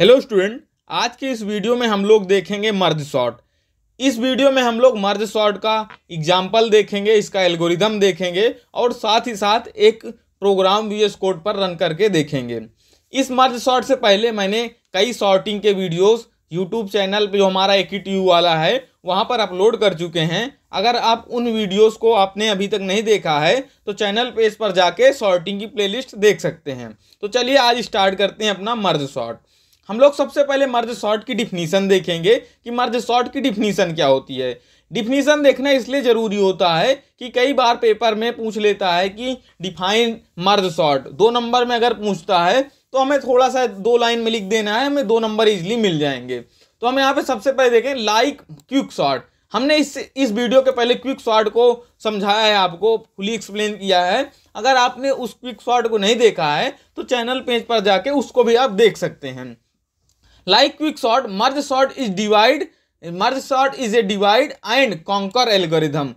hello student आज के इस वीडियो में हम लोग देखेंगे मर्ज शॉर्ट इस वीडियो में हम लोग मर्ज शॉर्ट का एग्जाम्पल देखेंगे इसका एल्गोरिदम देखेंगे और साथ ही साथ एक प्रोग्राम वीएस कोड पर रन करके देखेंगे इस मर्ज शॉर्ट से पहले मैंने कई शॉर्टिंग के वीडियोस यूट्यूब चैनल पे जो हमारा एक ही वाला है वहाँ पर अपलोड कर चुके हैं अगर आप उन वीडियोज़ को आपने अभी तक नहीं देखा है तो चैनल पेज पर जाके शॉर्टिंग की प्ले देख सकते हैं तो चलिए आज स्टार्ट करते हैं अपना मर्ज शॉर्ट हम लोग सबसे पहले मर्ज शॉर्ट की डिफिनीसन देखेंगे कि मर्ज शॉर्ट की डिफिनीसन क्या होती है डिफिनीसन देखना इसलिए ज़रूरी होता है कि कई बार पेपर में पूछ लेता है कि डिफाइन मर्ज शॉर्ट दो नंबर में अगर पूछता है तो हमें थोड़ा सा दो लाइन में लिख देना है हमें दो नंबर इजिली मिल जाएंगे तो हम यहाँ पे सबसे पहले देखें लाइक क्विक शॉर्ट हमने इस इस वीडियो के पहले क्विक शॉर्ट को समझाया है आपको फुली एक्सप्लेन किया है अगर आपने उस क्विक शॉर्ट को नहीं देखा है तो चैनल पेज पर जाके उसको भी आप देख सकते हैं quick sort merge sort is divide merge sort is a divide and conquer algorithm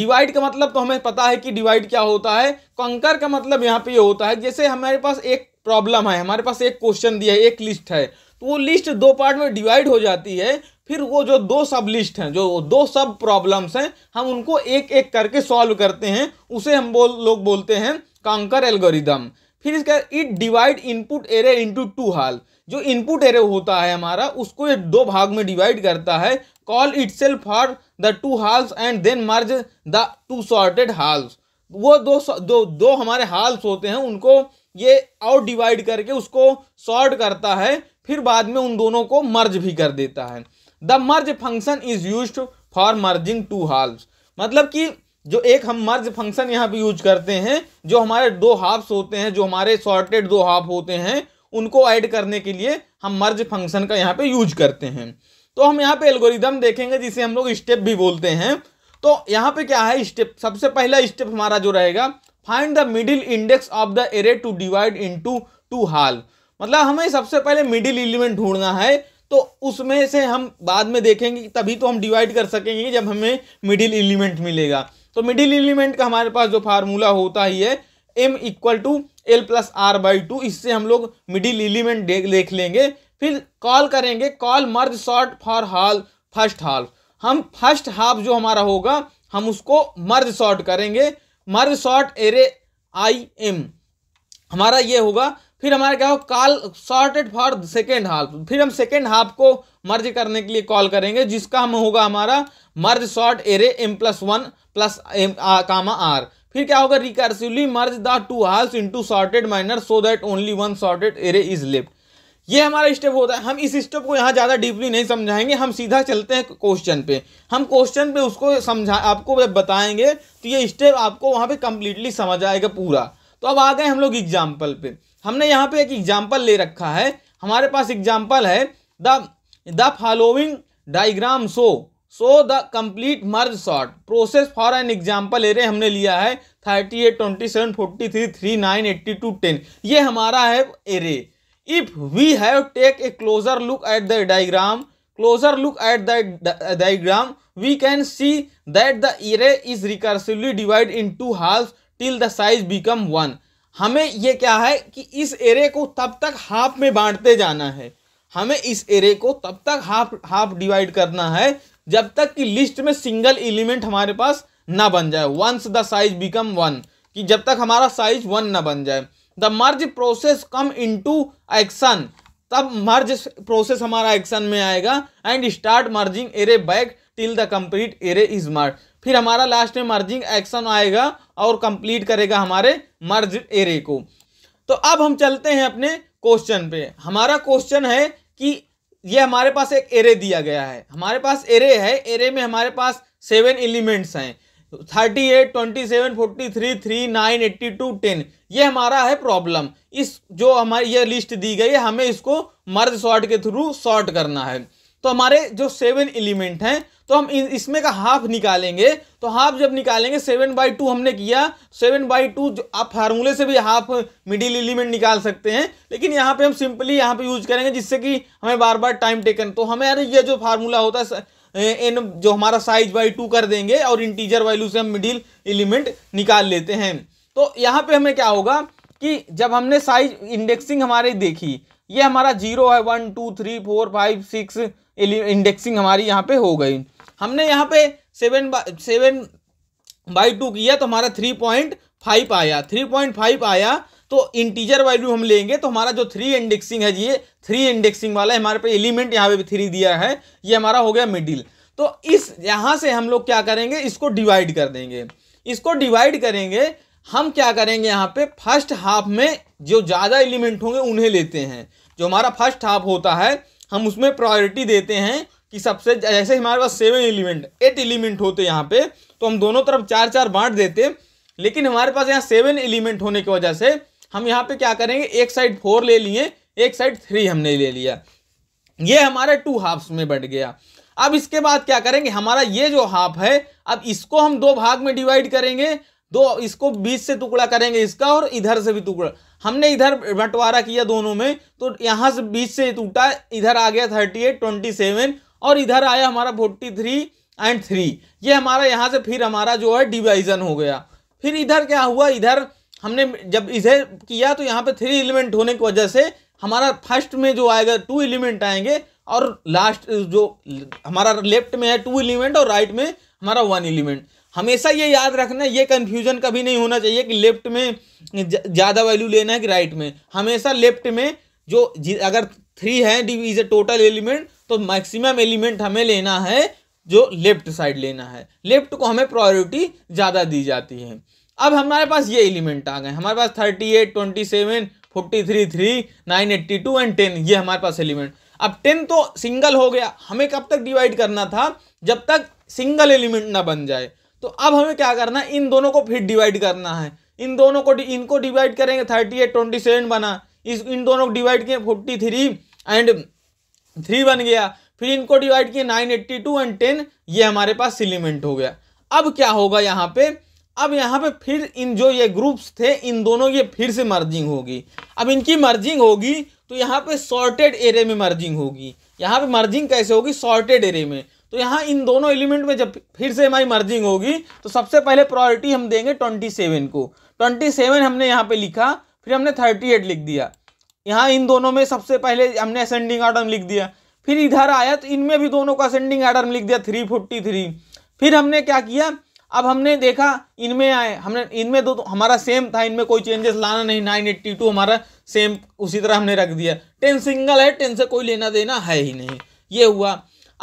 divide का मतलब तो हमें पता है कि डिवाइड क्या होता है कॉन्कर का मतलब यहाँ पे ये होता है जैसे हमारे पास एक प्रॉब्लम है हमारे पास एक क्वेश्चन दिया है एक लिस्ट है तो वो लिस्ट दो पार्ट में डिवाइड हो जाती है फिर वो जो दो सब लिस्ट हैं जो दो सब प्रॉब्लम्स हैं हम उनको एक एक करके सॉल्व करते हैं उसे हम बोल लोग बोलते हैं कांकर एल्गोरिदम फिर इसका it divide input array into two half जो इनपुट एरे होता है हमारा उसको ये दो भाग में डिवाइड करता है call itself for the two halves and then merge the two sorted halves वो दो दो दो हमारे हाल्स होते हैं उनको ये आउट डिवाइड करके उसको सॉर्ट करता है फिर बाद में उन दोनों को मर्ज भी कर देता है the merge function is use for merging two halves मतलब कि जो एक हम मर्ज फंक्शन यहाँ पे यूज करते हैं जो हमारे दो हाफ्स होते हैं जो हमारे शॉर्टेड दो हाफ होते हैं उनको ऐड करने के लिए हम मर्ज फंक्शन का यहाँ पे यूज करते हैं तो हम यहाँ पे एल्गोरिदम देखेंगे जिसे हम लोग स्टेप भी बोलते हैं तो यहाँ पे क्या है स्टेप सबसे पहला स्टेप हमारा जो रहेगा find the middle index of the array to divide to two half मतलब हमें सबसे पहले मिडिल एलिमेंट ढूंढना है तो उसमें से हम बाद में देखेंगे तभी तो हम डिवाइड कर सकेंगे जब हमें मिडिल एलिमेंट मिलेगा तो मिडिल एलिमेंट का हमारे पास जो फार्मूला होता ही है M equal to L plus R by two इससे हम लोग मिडिल एलिमेंट देख लेंगे फिर कॉल करेंगे call merge sort for half first half हम फर्स्ट हाफ जो हमारा होगा हम उसको मर्ज शॉर्ट करेंगे merge sort array I M हमारा ये होगा फिर हमारा क्या हो call sorted for second half फिर हम सेकेंड हाफ को मर्ज करने के लिए कॉल करेंगे जिसका हम होगा हमारा merge sort array M plus one plus M comma R फिर क्या होगा recursively merge the two halves into sorted minor so that only one sorted array is left ये हमारा स्टेप होता है हम इस स्टेप को यहाँ ज़्यादा डीपली नहीं समझाएंगे हम सीधा चलते हैं क्वेश्चन पे हम क्वेश्चन पे उसको समझा आपको जब बताएंगे तो ये स्टेप आपको वहाँ पे कम्प्लीटली समझ आएगा पूरा तो अब आ गए हम लोग एग्जाम्पल पे हमने यहाँ पे एक एग्जाम्पल ले रखा है हमारे पास एग्जाम्पल है the the following diagram show so the complete merge sort process for an example ले रहे हमने लिया है thirty eight twenty seven forty three three nine eighty two ten ये हमारा है array if we have take a closer look at the diagram closer look at the diagram we can see that the array is recursively divide in two halves till the size become one हमें ये क्या है कि इस array को तब तक half में बांटते जाना है हमें इस एरे को तब तक हाफ हाफ डिवाइड करना है जब तक कि लिस्ट में सिंगल एलिमेंट हमारे पास ना बन जाए once the size become one कि जब तक हमारा साइज वन ना बन जाए the merge process come into action तब मर्ज प्रोसेस हमारा एक्शन में आएगा and start merging array back till the complete array is merge फिर हमारा लास्ट में मर्जिंग एक्शन आएगा और कंप्लीट करेगा हमारे मर्ज एरे को तो अब हम चलते हैं अपने क्वेश्चन पे हमारा क्वेश्चन है कि ये हमारे पास एक एरे दिया गया है हमारे पास एरे है एरे में हमारे पास सेवन एलिमेंट्स हैं thirty eight twenty seven forty three three nine eighty two ten ये हमारा है प्रॉब्लम इस जो हमारी ये लिस्ट दी गई है हमें इसको मर्ज शॉर्ट के थ्रू शॉर्ट करना है तो हमारे जो सेवन एलिमेंट हैं तो हम इसमें का हाफ निकालेंगे तो हाफ जब निकालेंगे सेवन बाई टू हमने किया सेवन बाई टू जो आप फार्मूले से भी हाफ मिडिल एलिमेंट निकाल सकते हैं लेकिन यहाँ पे हम सिंपली यहाँ पे यूज करेंगे जिससे कि हमें बार बार टाइम टेकन तो हमें यार ये जो फार्मूला होता है एन जो हमारा साइज बाई टू कर देंगे और इंटीजर वैल्यू से हम मिडिल एलिमेंट निकाल लेते हैं तो यहाँ पे हमें क्या होगा कि जब हमने साइज इंडेक्सिंग हमारी देखी ये हमारा जीरो है one two three four five six indexing हमारी यहाँ पे हो गई हमने यहाँ पे सेवन बा, सेवन बाई टू किया तो हमारा थ्री पॉइंट फाइव आया थ्री पॉइंट फाइव आया तो इंटीजर वैल्यू हम लेंगे तो हमारा जो थ्री इंडेक्सिंग है ये थ्री इंडेक्सिंग वाला है हमारे पे एलिमेंट यहाँ पे भी थ्री दिया है ये हमारा हो गया मिडिल तो इस यहाँ से हम लोग क्या करेंगे इसको डिवाइड कर देंगे इसको डिवाइड करेंगे हम क्या करेंगे यहाँ पे फर्स्ट हाफ में जो ज़्यादा एलिमेंट होंगे उन्हें लेते हैं जो हमारा फर्स्ट हाफ होता है हम उसमें प्रायोरिटी देते हैं कि सबसे जैसे हमारे पास सेवन एलिमेंट एट एलिमेंट होते यहाँ पे तो हम दोनों तरफ चार चार बांट देते लेकिन हमारे पास यहाँ सेवन एलिमेंट होने की वजह से हम यहाँ पे क्या करेंगे एक साइड फोर ले लिए एक साइड थ्री हमने ले लिया ये हमारे टू हाफ्स में बढ़ गया अब इसके बाद क्या करेंगे हमारा ये जो हाफ है अब इसको हम दो भाग में डिवाइड करेंगे दो इसको बीच से टुकड़ा करेंगे इसका और इधर से भी टुकड़ा हमने इधर बंटवारा किया दोनों में तो यहाँ से बीच से टूटा इधर आ गया थर्टी एट ट्वेंटी सेवन और इधर आया हमारा फोर्टी थ्री एंड थ्री ये हमारा यहाँ से फिर हमारा जो है डिवाइजन हो गया फिर इधर क्या हुआ इधर हमने जब इधर किया तो यहाँ पे थ्री एलिमेंट होने की वजह से हमारा फर्स्ट में जो आएगा टू एलिमेंट आएंगे और लास्ट जो हमारा लेफ्ट में है टू एलिमेंट और राइट में हमारा वन एलिमेंट हमेशा ये याद रखना ये कन्फ्यूजन कभी नहीं होना चाहिए कि लेफ्ट में ज़्यादा वैल्यू लेना है कि राइट में हमेशा लेफ्ट में जो अगर थ्री है डिवीज़ टोटल एलिमेंट तो मैक्सिमम एलिमेंट हमें लेना है जो लेफ्ट साइड लेना है लेफ्ट को हमें प्रायोरिटी ज़्यादा दी जाती है अब हमारे पास ये एलिमेंट आ गए हमारे पास thirty eight twenty seven forty three three nine eighty two and ten ये हमारे पास एलिमेंट अब टेन तो सिंगल हो गया हमें कब तक डिवाइड करना था जब तक सिंगल एलिमेंट ना बन जाए तो अब हमें क्या करना है इन दोनों को फिर डिवाइड करना है इन दोनों को इनको डिवाइड करेंगे थर्टी एट ट्वेंटी सेवन बना इस इन दोनों को डिवाइड किए फोर्टी थ्री एंड थ्री बन गया फिर इनको डिवाइड किया nine eighty two and ten ये हमारे पास सिलीमेंट हो गया अब क्या होगा यहाँ पे अब यहाँ पे फिर इन जो ये ग्रुप्स थे इन दोनों ये फिर से मर्जिंग होगी अब इनकी मर्जिंग होगी तो यहाँ पे सॉर्टेड एरे में मर्जिंग होगी यहाँ पे मर्जिंग कैसे होगी सॉर्टेड एरे में तो यहाँ इन दोनों एलिमेंट में जब फिर से हमारी मर्जिंग होगी तो सबसे पहले प्रायोरिटी हम देंगे ट्वेंटी सेवन को ट्वेंटी सेवन हमने यहाँ पे लिखा फिर हमने थर्टी एट लिख दिया यहाँ इन दोनों में सबसे पहले हमने असेंडिंग ऑर्डर लिख दिया फिर इधर आया तो इनमें भी दोनों को असेंडिंग ऑर्डर लिख दिया थ्री फोर्टी थ्री फिर हमने क्या किया अब हमने देखा इनमें आए हमने इनमें दो, तो हमारा सेम था इनमें कोई चेंजेस लाना नहीं नाइन एट्टी टू हमारा सेम उसी तरह हमने रख दिया टेन सिंगल है टेन से कोई लेना देना है ही नहीं ये हुआ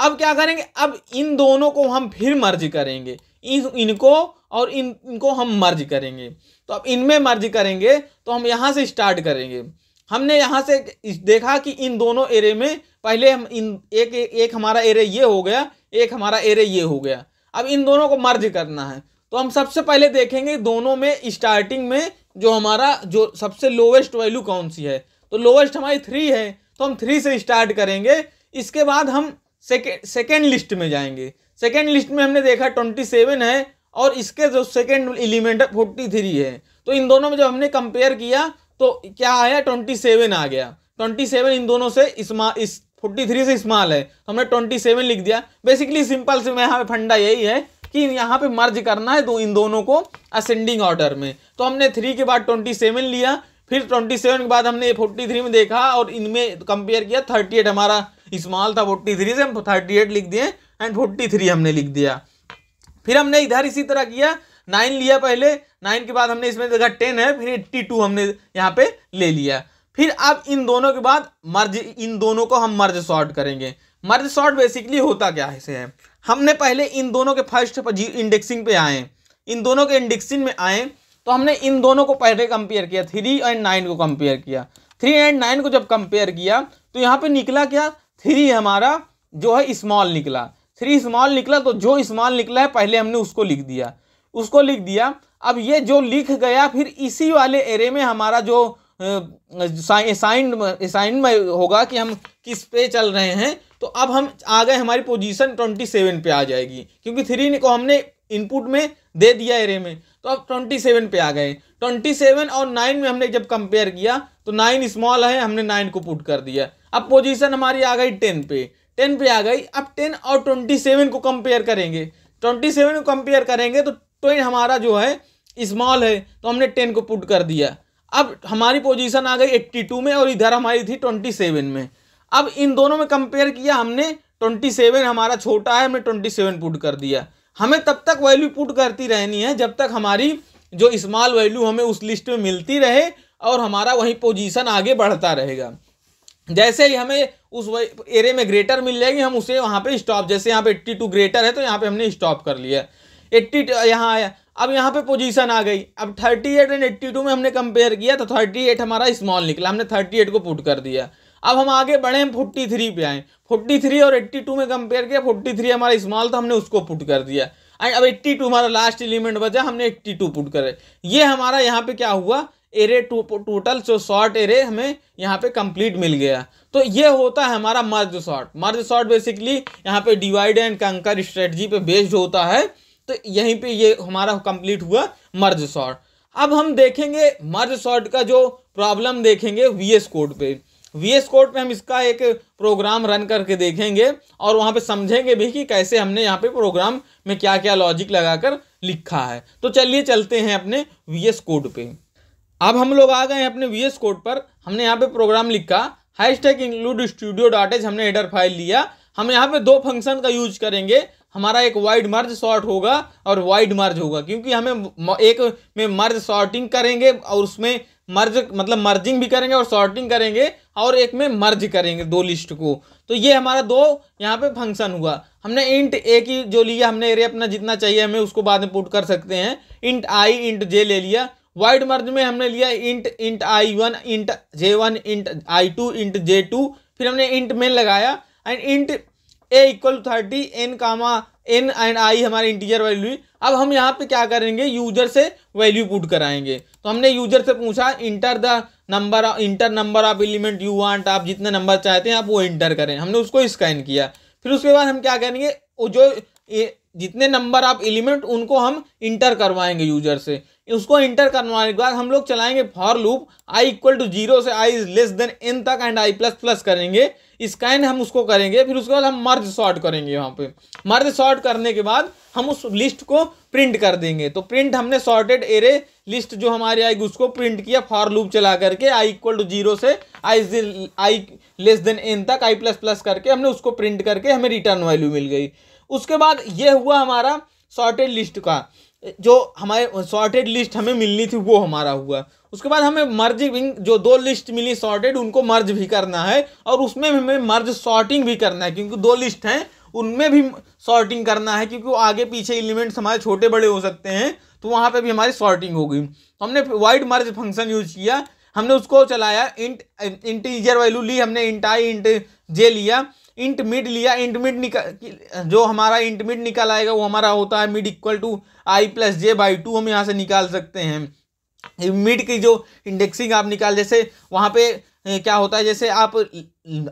अब क्या करेंगे अब इन दोनों को हम फिर मर्ज करेंगे इन इनको और इन इनको हम मर्ज करेंगे तो अब इनमें मर्ज करेंगे तो हम यहाँ से स्टार्ट करेंगे हमने यहाँ से देखा कि इन दोनों एरे में पहले हम इन एक एक हमारा एरे ये हो गया एक हमारा एरे ये हो गया अब इन दोनों को मर्ज करना है तो हम सबसे पहले देखेंगे दोनों में स्टार्टिंग में जो हमारा जो सबसे लोवेस्ट वैल्यू कौन सी है तो लोवेस्ट हमारी थ्री है तो हम थ्री से स्टार्ट करेंगे इसके बाद हम सेकेंड सेकेंड लिस्ट में जाएंगे सेकेंड लिस्ट में हमने देखा ट्वेंटी सेवन है और इसके जो सेकेंड एलिमेंट है फोर्टी थ्री है तो इन दोनों में जब हमने कंपेयर किया तो क्या आया ट्वेंटी सेवन आ गया ट्वेंटी सेवन इन दोनों से इसमा इस फोर्टी थ्री से स्मॉल है तो हमने ट्वेंटी सेवन लिख दिया बेसिकली सिंपल से यहाँ पे फंडा यही है कि यहाँ पे मर्ज करना है दो इन दोनों को असेंडिंग ऑर्डर में तो हमने थ्री के बाद ट्वेंटी सेवन लिया फिर ट्वेंटी सेवन के बाद हमने फोर्टी थ्री में देखा और इनमें कंपेयर किया थर्टी एट हमारा स्मॉल था फोर्टी थ्री से हम थर्टी एट लिख दिए एंड फोर्टी थ्री हमने लिख दिया फिर हमने इधर इसी तरह किया नाइन लिया पहले नाइन के बाद हमने इसमें देखा टेन है फिर एट्टी टू हमने यहाँ पे ले लिया फिर अब इन दोनों के बाद मर्ज इन दोनों को हम मर्ज शॉर्ट करेंगे मर्ज शॉर्ट बेसिकली होता क्या है हमने पहले इन दोनों के फर्स्ट पर जी इंडेक्सिंग पे आए इन दोनों के इंडेक्सिंग में आए तो हमने इन दोनों को पहले कंपेयर किया थ्री एंड नाइन को कंपेयर किया थ्री एंड नाइन को जब कंपेयर किया तो यहाँ पे निकला क्या थ्री हमारा जो है स्मॉल निकला थ्री स्मॉल निकला तो जो स्मॉल निकला है पहले हमने उसको लिख दिया उसको लिख दिया अब ये जो लिख गया फिर इसी वाले एरे में हमारा जो साइन असाइंड में होगा कि हम किस पे चल रहे हैं तो अब हम आ गए हमारी पोजीशन ट्वेंटी सेवन पे आ जाएगी क्योंकि थ्री को हमने इनपुट में दे दिया एरे में तो अब ट्वेंटी सेवन पे आ गए ट्वेंटी सेवन और नाइन में हमने जब कंपेयर किया तो नाइन स्मॉल है हमने नाइन को पुट कर दिया अब पोजीशन हमारी आ गई टेन पे टेन पे आ गई अब टेन और ट्वेंटी सेवन को कंपेयर करेंगे ट्वेंटी सेवन को कंपेयर करेंगे तो तो ये हमारा जो है स्मॉल है तो हमने टेन को पुट कर दिया अब हमारी पोजीशन आ गई एट्टी टू में और इधर हमारी थी ट्वेंटी सेवन में अब इन दोनों में कंपेयर किया हमने ट्वेंटी सेवन हमारा छोटा है हमने ट्वेंटी सेवन पुट कर दिया हमें तब तक वैल्यू पुट करती रहनी है जब तक हमारी जो स्मॉल वैल्यू हमें उस लिस्ट में मिलती रहे और हमारा वही पोजीशन आगे बढ़ता रहेगा जैसे ही हमें उस एरे में ग्रेटर मिल जाएगी हम उसे वहाँ पे स्टॉप जैसे यहाँ पे एट्टी ग्रेटर है तो यहाँ पे हमने स्टॉप कर लिया एट्टी यहाँ आया अब यहाँ पे पोजीशन आ गई अब thirty eight and eighty two में हमने कंपेयर किया तो थर्टी एट हमारा स्मॉल निकला हमने थर्टी एट को पुट कर दिया अब हम आगे बढ़े हम फोर्टी थ्री पे आए फोर्टी थ्री और एट्टी टू में कंपेयर किया फोर्टी थ्री हमारा स्मॉल था तो हमने उसको पुट कर दिया एंड अब एट्टी टू हमारा लास्ट एलिमेंट बचा हमने एट्टी टू पुट करे ये हमारा यहाँ पे क्या हुआ एरे टू टोटल जो शॉर्ट एरे हमें यहाँ पे कंप्लीट मिल गया तो ये होता है हमारा merge sort merge sort basically यहाँ पे डिवाइड एंड कंकर स्ट्रेटजी पे बेस्ड होता है तो यहीं पे ये हमारा कंप्लीट हुआ मर्ज शॉर्ट अब हम देखेंगे मर्ज शॉर्ट का जो प्रॉब्लम देखेंगे वी एस कोड पे वी एस कोड पे हम इसका एक प्रोग्राम रन करके देखेंगे और वहाँ पे समझेंगे भी कि कैसे हमने यहाँ पे प्रोग्राम में क्या क्या लॉजिक लगाकर लिखा है तो चलिए चलते हैं अपने वी एस कोड पे अब हम लोग आ गए हैं अपने वी एस कोड पर हमने यहाँ पे प्रोग्राम लिखा hashtag include studio dot हमने एडर फाइल लिया हम यहाँ पे दो फंक्शन का यूज करेंगे हमारा एक वाइड मर्ज शॉर्ट होगा और वाइड मर्ज होगा क्योंकि हमें एक में मर्ज शॉर्टिंग करेंगे और उसमें मर्ज मतलब मर्जिंग भी करेंगे और शॉर्टिंग करेंगे और एक में मर्ज करेंगे दो लिस्ट को तो ये हमारा दो यहाँ पे फंक्शन हुआ हमने इंट ए की जो लिया हमने एरिया अपना जितना चाहिए हमें उसको बाद में पुट कर सकते हैं इंट आई इंट जे ले लिया वाइड मर्ज में हमने लिया int int I one int J one int I two int J two फिर हमने इंट में लगाया and int A equal to thirty N comma N and I हमारे इंटीजर वैल्यू अब हम यहाँ पे क्या करेंगे यूजर से वैल्यू पुट कराएंगे तो हमने यूजर से पूछा enter the number enter number of element you want आप जितने नंबर चाहते हैं आप वो इंटर करें हमने उसको स्कैन किया फिर उसके बाद हम क्या करेंगे वो जो जितने नंबर आप एलिमेंट उनको हम इंटर करवाएंगे यूजर से उसको इंटर करवाने के बाद हम लोग चलाएंगे for loop I equal to zero से I is less than N तक एंड आई प्लस प्लस करेंगे स्कैन हम उसको करेंगे फिर उसके बाद हम मर्ज शॉर्ट करेंगे वहाँ पे मर्ज शॉर्ट करने के बाद हम उस लिस्ट को प्रिंट कर देंगे तो प्रिंट हमने शॉर्टेड एरे लिस्ट जो हमारी आएगी उसको प्रिंट किया फॉर लूप चला करके आई इक्वल टू जीरो से I I less than N तक आई प्लस प्लस करके हमने उसको प्रिंट करके हमें रिटर्न वैल्यू मिल गई उसके बाद ये हुआ हमारा शॉर्टेड लिस्ट का जो हमारे शॉर्टेड लिस्ट हमें मिलनी थी वो हमारा हुआ उसके बाद हमें मर्ज जो दो लिस्ट मिली शॉर्टेड उनको मर्ज भी करना है और उसमें भी हमें मर्ज शॉर्टिंग भी करना है क्योंकि दो लिस्ट हैं उनमें भी शॉर्टिंग करना है क्योंकि वो आगे पीछे एलिमेंट्स हमारे छोटे बड़े हो सकते हैं तो वहाँ पर भी हमारी शॉर्टिंग हो गई हमने वाइड मर्ज फंक्शन यूज किया हमने उसको चलाया इंट इंटीजर वैल्यू ली हमने इंटाई इंट जे लिया इंट मिड लिया इंट मिड निकल जो हमारा इंट मिड निकाल आएगा वो हमारा होता है mid equal to I plus J by two हम यहाँ से निकाल सकते हैं मिड की जो इंडेक्सिंग आप निकाल जैसे वहाँ पे क्या होता है जैसे आप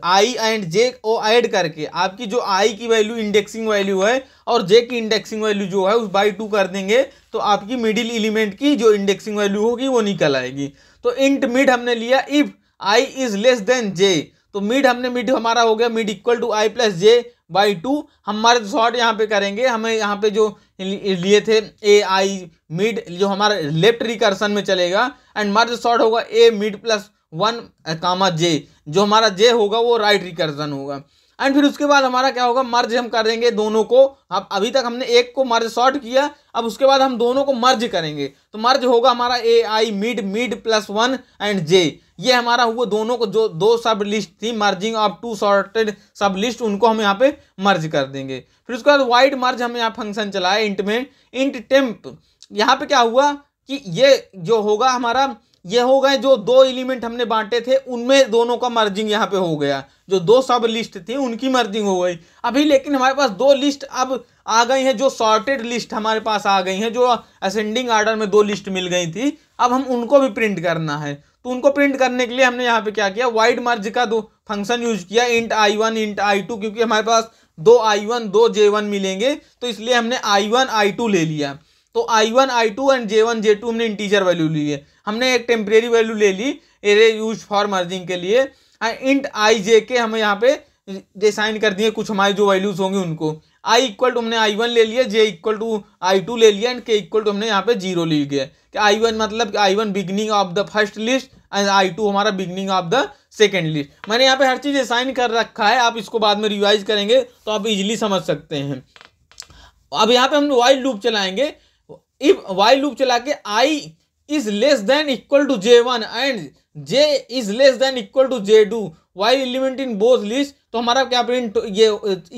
आई एंड जे को ऐड करके आपकी जो आई की वैल्यू इंडेक्सिंग वैल्यू है और जे की इंडेक्सिंग वैल्यू जो है उस बाई टू कर देंगे तो आपकी मिडिल एलिमेंट की जो इंडेक्सिंग वैल्यू होगी वो निकल आएगी तो इंट मिड हमने लिया if I is less than J तो मिड हमने मिड हमारा हो गया mid equal to I plus J by two हमारे शॉर्ट तो यहाँ पे करेंगे हमें यहाँ पे जो लिए थे ए आई मिड जो हमारा लेफ्ट रिकर्सन में चलेगा एंड हमारा जो शॉर्ट होगा A mid plus one comma J जो हमारा जे होगा वो राइट रिकर्सन होगा एंड फिर उसके बाद हमारा क्या होगा मर्ज हम करेंगे दोनों को अब अभी तक हमने एक को मर्ज शॉर्ट किया अब उसके बाद हम दोनों को मर्ज करेंगे तो मर्ज होगा हमारा A I mid mid plus one and J ये हमारा हुआ दोनों को जो दो सब लिस्ट थी merging of two sorted sub list उनको हम यहाँ पे मर्ज कर देंगे फिर उसके बाद वाइड मर्ज हम यहाँ फंक्शन चलाया इंट में इंट टेम्प यहाँ पे क्या हुआ कि ये जो होगा हमारा ये हो गए जो दो एलिमेंट हमने बांटे थे उनमें दोनों का मर्जिंग यहाँ पे हो गया जो दो सब लिस्ट थी उनकी मर्जिंग हो गई अभी लेकिन हमारे पास दो लिस्ट अब आ गई हैं जो सॉर्टेड लिस्ट हमारे पास आ गई हैं जो असेंडिंग आर्डर में दो लिस्ट मिल गई थी अब हम उनको भी प्रिंट करना है तो उनको प्रिंट करने के लिए हमने यहाँ पे क्या किया वाइड मर्ज का दो फंक्शन यूज किया int I one int I two क्योंकि हमारे पास दो आई वन दो जे वन मिलेंगे तो इसलिए हमने आई वन आई टू ले लिया तो I one I two and J one J two हमने इंटीजर वैल्यू ली है हमने एक टेम्परेरी वैल्यू ले ली एरे यूज फॉर मर्जिंग के लिए इंट आई जे के हमें यहाँ पे डिसाइन कर दिए कुछ हमारे जो वैल्यूज होंगे उनको आई इक्वल टू हमने आई वन ले लिया J equal to I two ले लिया एंड के इक्वल टू हमने यहाँ पे जीरो ले लिया कि आई वन मतलब I one beginning of the first list and I two हमारा beginning of the second list मैंने यहाँ पे हर चीज़ असाइन कर रखा है आप इसको बाद में रिवाइज करेंगे तो आप इजिली समझ सकते हैं अब यहाँ पे हम वाइल्ड लूप चलाएंगे इफ वाइल्ड लूप चला के I is less than equal to J one and J is less than equal to J do Y element in both list तो हमारा क्या प्रिंट ये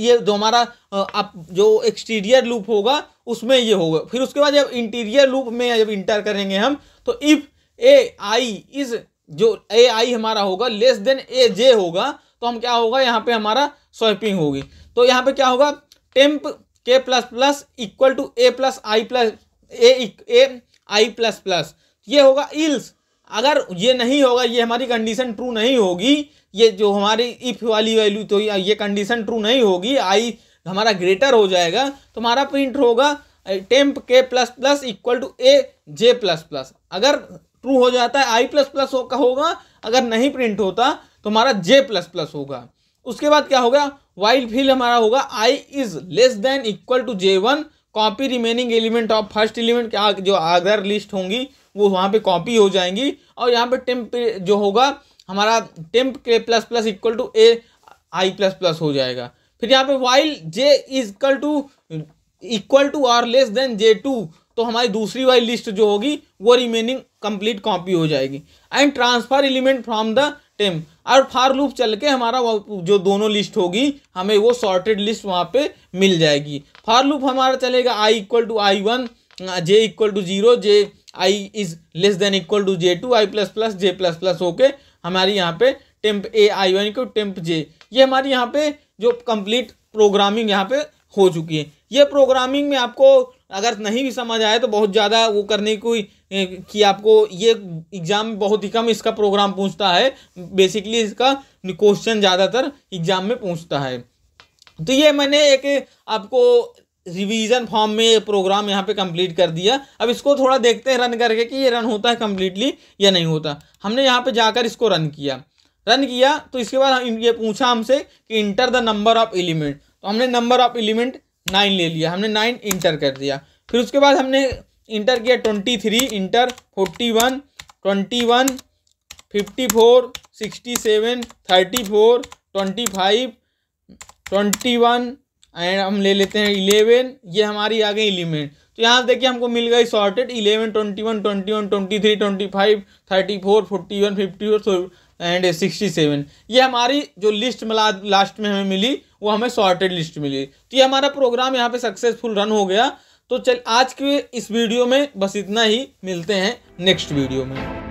ये जो हमारा आप जो एक्सटीरियर लूप होगा उसमें ये होगा फिर उसके बाद जब इंटीरियर लूप में जब इंटर करेंगे हम तो इफ ए आई इज जो ए आई हमारा होगा लेस देन ए जे होगा तो हम क्या होगा यहाँ पे हमारा स्वैपिंग होगी तो यहाँ पे क्या होगा टेम्प के plus plus equal to A plus I plus A I plus plus ये होगा इल्स अगर ये नहीं होगा ये हमारी कंडीशन ट्रू नहीं होगी ये जो हमारी इफ़ वाली वैल्यू तो ये कंडीशन ट्रू नहीं होगी आई हमारा ग्रेटर हो जाएगा तो हमारा प्रिंट होगा टेम्प के plus plus equal to A J plus plus अगर ट्रू हो जाता है आई प्लस प्लस का होगा अगर नहीं प्रिंट होता तो हमारा जे प्लस प्लस होगा उसके बाद क्या होगा वाइल्ड फील्ड हमारा होगा I is less than equal to J one copy remaining element of first element क्या जो अगर लिस्ट होंगी वो वहाँ पे कॉपी हो जाएंगी और यहाँ पे टेम्प जो होगा हमारा टेम्प के plus plus equal to a I plus plus हो जाएगा फिर यहाँ पे while j is equal to equal to r less than j two तो हमारी दूसरी वाइल लिस्ट जो होगी वो रिमेनिंग कंप्लीट कॉपी हो जाएगी and transfer element from the temp और फार लूप चल के हमारा जो दोनों लिस्ट होगी हमें वो सॉर्टेड लिस्ट वहाँ पे मिल जाएगी फार लूप हमारा चलेगा i equal to i one j equal to zero j i is less than equal to j two I plus plus j plus plus होके हमारी यहाँ पे temp a i one equal temp j ये हमारी यहाँ पे जो complete programming यहाँ पे हो चुकी है ये प्रोग्रामिंग में आपको अगर नहीं भी समझ आए तो बहुत ज़्यादा वो करने की कि आपको ये एग्ज़ाम में बहुत ही कम इसका प्रोग्राम पूछता है बेसिकली इसका क्वेश्चन ज़्यादातर एग्ज़ाम में पूछता है तो ये मैंने एक आपको रिवीजन फॉर्म में ये प्रोग्राम यहाँ पे कंप्लीट कर दिया अब इसको थोड़ा देखते हैं रन करके कि ये रन होता है कम्प्लीटली या नहीं होता हमने यहाँ पे जाकर इसको रन किया रन किया तो इसके बाद हम ये पूछा हमसे कि enter the number of element तो हमने नंबर ऑफ एलिमेंट नाइन ले लिया हमने नाइन इंटर कर दिया फिर उसके बाद हमने इंटर किया twenty three enter forty one twenty one fifty four sixty seven thirty four twenty five twenty one and हम ले लेते हैं इलेवन ये हमारी आ गई इलिमेंट तो यहाँ से देखिए हमको मिल गई sorted eleven twenty one twenty one twenty three twenty five thirty four forty one fifty four and sixty seven ये हमारी जो लिस्ट मिला लास्ट में हमें मिली वो हमें सॉर्टेड लिस्ट मिली तो ये हमारा प्रोग्राम यहाँ पे सक्सेसफुल रन हो गया तो चल आज के इस वीडियो में बस इतना ही मिलते हैं नेक्स्ट वीडियो में